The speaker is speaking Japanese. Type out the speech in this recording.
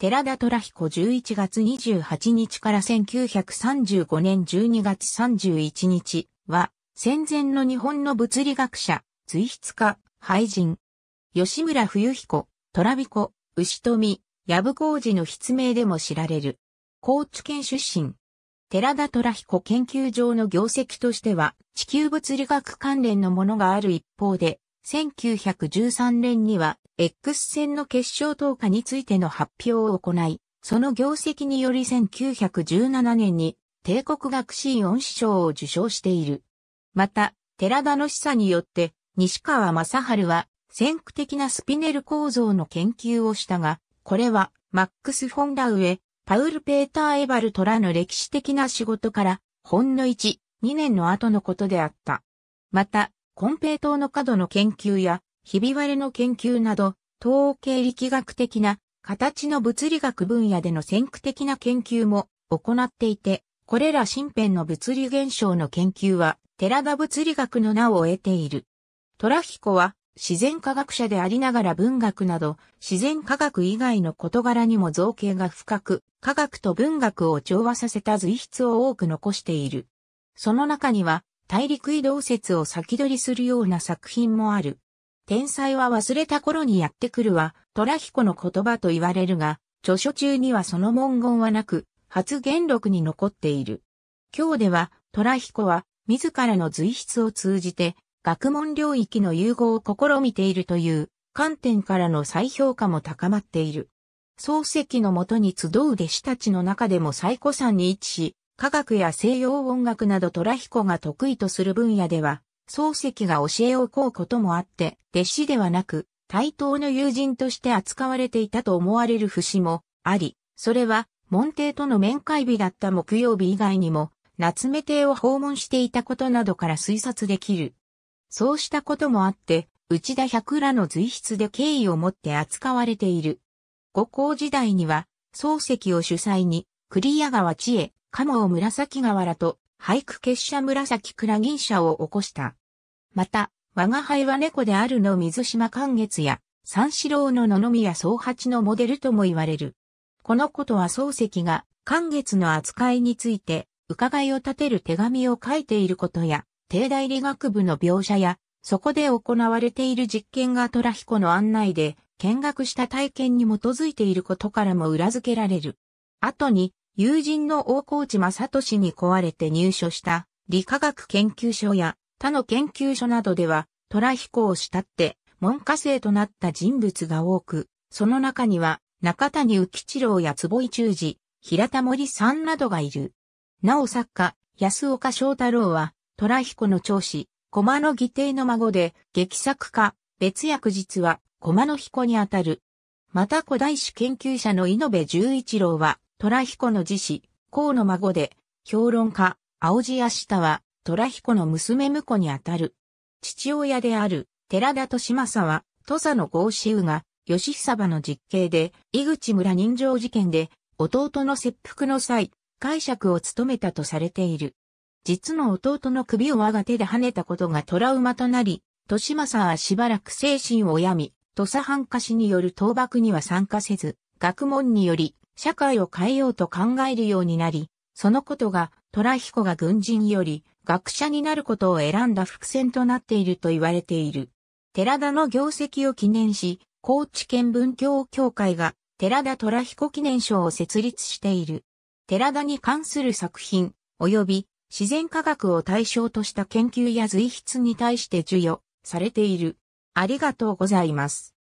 寺田虎彦11月28日から1935年12月31日は、戦前の日本の物理学者、随筆家、俳人。吉村冬彦、虎彦、牛富、藪工事の筆名でも知られる。高知県出身。寺田虎彦研究所の業績としては、地球物理学関連のものがある一方で、1913年には X 線の結晶透過についての発表を行い、その業績により1917年に帝国学士院士賞を受賞している。また、寺田の示唆によって西川正春は先駆的なスピネル構造の研究をしたが、これはマックス・フォンラウエ、パウル・ペーター・エバルトらの歴史的な仕事から、ほんの1、2年の後のことであった。また、金平糖の角の研究や、ひび割れの研究など、統計力学的な形の物理学分野での先駆的な研究も行っていて、これら身辺の物理現象の研究は、寺田物理学の名を得ている。トラヒコは、自然科学者でありながら文学など、自然科学以外の事柄にも造形が深く、科学と文学を調和させた随筆を多く残している。その中には、大陸移動説を先取りするような作品もある。天才は忘れた頃にやってくるは、虎彦の言葉と言われるが、著書中にはその文言はなく、発言録に残っている。今日では、虎彦は、自らの随筆を通じて、学問領域の融合を試みているという観点からの再評価も高まっている。漱石のもとに集う弟子たちの中でも最古参に位置し、科学や西洋音楽など虎彦が得意とする分野では、漱石が教えを請うこともあって、弟子ではなく、対等の友人として扱われていたと思われる節もあり、それは、門弟との面会日だった木曜日以外にも、夏目邸を訪問していたことなどから推察できる。そうしたこともあって、内田百羅の随筆で敬意を持って扱われている。五校時代には、漱石を主催に、栗谷川知恵、鴨を紫瓦と、俳句結社紫倉銀社を起こした。また、我が輩は猫であるの水島寛月や、三四郎の野々宮宗八のモデルとも言われる。このことは漱石が、寛月の扱いについて、伺いを立てる手紙を書いていることや、帝大理学部の描写や、そこで行われている実験が虎彦の案内で見学した体験に基づいていることからも裏付けられる。後に、友人の大河内正俊に壊れて入所した理化学研究所や他の研究所などでは、虎彦を慕って門下生となった人物が多く、その中には中谷浮一郎や坪井忠治、平田森さんなどがいる。なお作家、安岡翔太郎は、虎彦の長子、駒の義弟の孫で、劇作家、別役実は、駒の彦にあたる。また古代史研究者の井上十一郎は、虎彦の自死、孔の孫で、評論家、青地明日は、虎彦の娘婿にあたる。父親である、寺田利政は、土佐の豪子雨が、吉久の実刑で、井口村人情事件で、弟の切腹の際、解釈を務めたとされている。実の弟の首を我が手で跳ねたことがトラウマとなり、利政はしばらく精神を病み、土佐藩家氏による倒幕には参加せず、学問により社会を変えようと考えるようになり、そのことが、虎彦が軍人より学者になることを選んだ伏線となっていると言われている。寺田の業績を記念し、高知県文教協会が寺田虎彦記念賞を設立している。寺田に関する作品、及び自然科学を対象とした研究や随筆に対して授与されている。ありがとうございます。